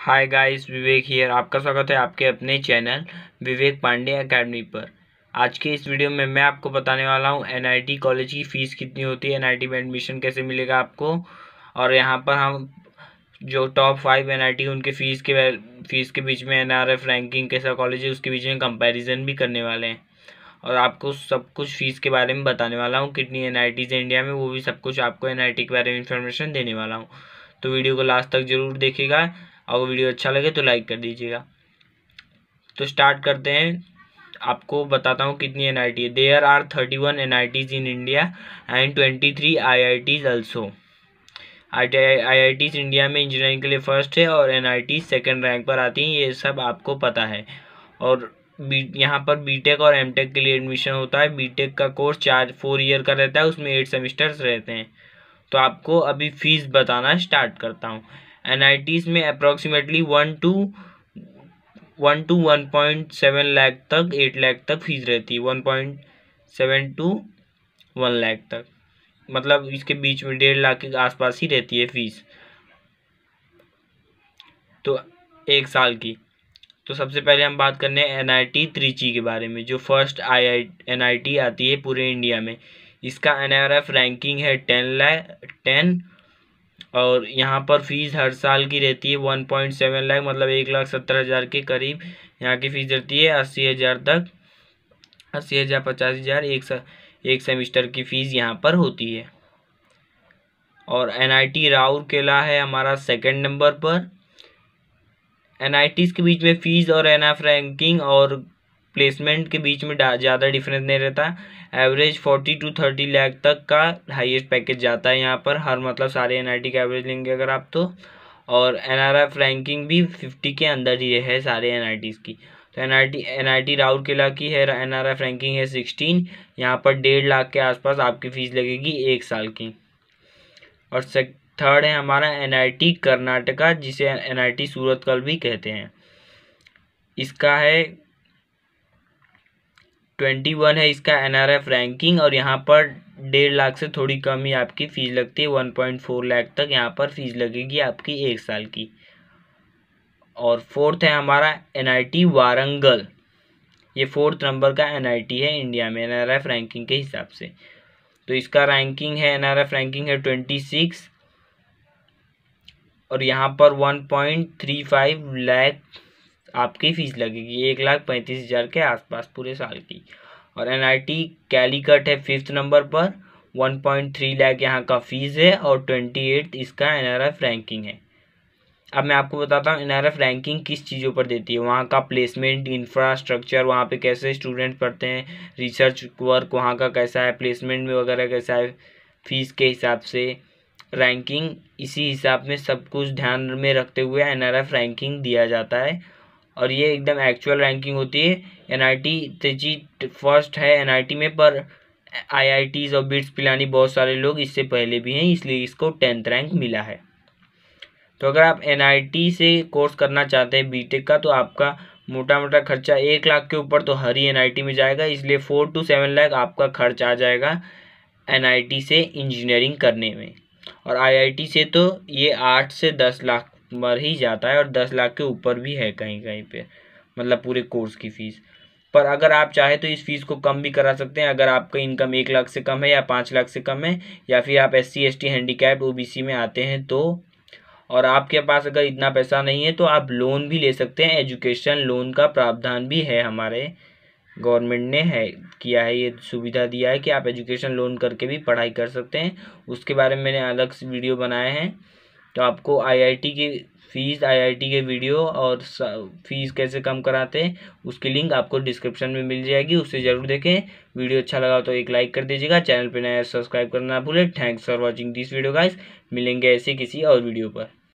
hi guys Vivek here आपका स्वागत है आपके अपने चैनल विवेक पांडे एकेडमी पर आज के इस वीडियो में मैं आपको बताने वाला हूं एनआईटी कॉलेज की फ़ीस कितनी होती है एनआईटी में एडमिशन कैसे मिलेगा आपको और यहां पर हम जो टॉप फाइव एनआईटी उनके फ़ीस के फ़ीस के बीच में एनआरएफ रैंकिंग कैसा कॉलेज है उसके बीच में कंपेरिजन भी करने वाले हैं और आपको सब कुछ फ़ीस के बारे में बताने वाला हूँ कितनी एन आई है इंडिया में वो भी सब कुछ आपको एन के बारे में इन्फॉर्मेशन देने वाला हूँ तो वीडियो को लास्ट तक ज़रूर देखेगा अगर वीडियो अच्छा लगे तो लाइक कर दीजिएगा तो स्टार्ट करते हैं आपको बताता हूँ कितनी एन आई टी है there are thirty one N I Ts in India and twenty three I I Ts also I I Ts India में इंजीनियरिंग के लिए फर्स्ट है और N I T second rank पर आती हैं ये सब आपको पता है और बी यहाँ पर बीटेक और एमटेक के लिए एडमिशन होता है बीटेक का कोर्स चार फोर ईयर का रहता है उसमें एट सेमिस्टर्स रहते हैं तो आपको अभी फ़ीस बताना स्टार्ट करता हूँ एन में approximately one two one two one point seven lakh तक एट लाख तक फीस रहती है one point seven two one lakh तक मतलब इसके बीच में डेढ़ लाख के आसपास ही रहती है फीस तो एक साल की तो सबसे पहले हम बात करने हैं एन आई टी त्रिची के बारे में जो first I I N I T आती है पूरे इंडिया में इसका एन आर एफ रैंकिंग है टेन लाख टेन और यहाँ पर फ़ीस हर साल की रहती है वन पॉइंट सेवन लाख मतलब एक लाख सत्तर हज़ार के करीब यहाँ की फ़ीस रहती है अस्सी हज़ार तक अस्सी हज़ार पचास हज़ार एक सा, एक सेमिस्टर की फ़ीस यहाँ पर होती है और एन आई टी राउरकेला है हमारा सेकंड नंबर पर एन आई टीज़ के बीच में फ़ीस और एन एफ रैंकिंग और प्लेसमेंट के बीच में ज़्यादा डिफरेंस नहीं रहता average forty two thirty lakh तक का हाईएस्ट पैकेज जाता है यहाँ पर हर मतलब सारे एन का एवरेज लेंगे अगर आप तो और एन रैंकिंग भी फिफ्टी के अंदर ही है सारे एन की तो N I T N I T Rourkela की है एन आर एफ रैंकिंग है सिक्सटीन यहाँ पर डेढ़ लाख के आसपास आपकी फ़ीस लगेगी एक साल की और सेक थर्ड है हमारा एन आई टी कर्नाटका जिसे एन आई टी सूरत कल भी कहते हैं इसका है ट्वेंटी वन है इसका एन आर एफ़ रैंकिंग और यहाँ पर डेढ़ लाख से थोड़ी कम ही आपकी फ़ीस लगती है वन पॉइंट फोर लाख तक यहाँ पर फ़ीस लगेगी आपकी एक साल की और फोर्थ है हमारा एन आई टी वारंगल ये फोर्थ नंबर का एन आई टी है इंडिया में एन आर एफ रैंकिंग के हिसाब से तो इसका रैंकिंग है एन आर एफ रैंकिंग है ट्वेंटी सिक्स और यहाँ पर one point three five lakh आपकी फ़ीस लगेगी एक लाख पैंतीस हज़ार के आसपास पूरे साल की और एन आई टी कैलीकट है फिफ्थ नंबर पर वन पॉइंट थ्री लाख यहाँ का फ़ीस है और ट्वेंटी एट इसका एन आर एफ रैंकिंग है अब मैं आपको बताता हूँ एन आर एफ रैंकिंग किस चीज़ों पर देती है वहाँ का प्लेसमेंट इंफ्रास्ट्रक्चर वहाँ पे कैसे स्टूडेंट पढ़ते हैं रिसर्च वर्क वहाँ का कैसा है प्लेसमेंट में वगैरह कैसा है फीस के हिसाब से रैंकिंग इसी हिसाब में सब कुछ ध्यान में रखते हुए एन आर एफ रैंकिंग दिया जाता है और ये एकदम एक्चुअल रैंकिंग होती है एन आई टी तेजी फर्स्ट है एन आई टी में पर आई आई टीज़ और बिट्स पिलानी बहुत सारे लोग इससे पहले भी हैं इसलिए इसको टेंथ रैंक मिला है तो अगर आप एन आई टी से कोर्स करना चाहते हैं बी टेक का तो आपका मोटा मोटा खर्चा एक लाख के ऊपर तो हर ही एन आई टी में जाएगा इसलिए फोर टू सेवन लाख आपका खर्च आ जाएगा एन आई टी से इंजीनियरिंग करने में और आई आई टी से तो ये आठ से दस लाख मर ही जाता है और दस लाख के ऊपर भी है कहीं कहीं पे मतलब पूरे कोर्स की फ़ीस पर अगर आप चाहे तो इस फीस को कम भी करा सकते हैं अगर आपका इनकम एक लाख से कम है या पाँच लाख से कम है या फिर आप S C S T handicapped O B C में आते हैं तो और आपके पास अगर इतना पैसा नहीं है तो आप लोन भी ले सकते हैं एजुकेशन लोन का प्रावधान भी है हमारे गवर्नमेंट ने है किया है ये सुविधा दिया है कि आप एजुकेशन लोन करके भी पढ़ाई कर सकते हैं उसके बारे में मैंने अलग से वीडियो बनाए हैं तो आपको आईआईटी की फ़ीस आईआईटी के वीडियो और फ़ीस कैसे कम कराते हैं उसकी लिंक आपको डिस्क्रिप्शन में मिल जाएगी उसे ज़रूर देखें वीडियो अच्छा लगा तो एक लाइक कर दीजिएगा चैनल पर नया सब्सक्राइब करना ना भूलें thanks for watching this video guys मिलेंगे ऐसे किसी और वीडियो पर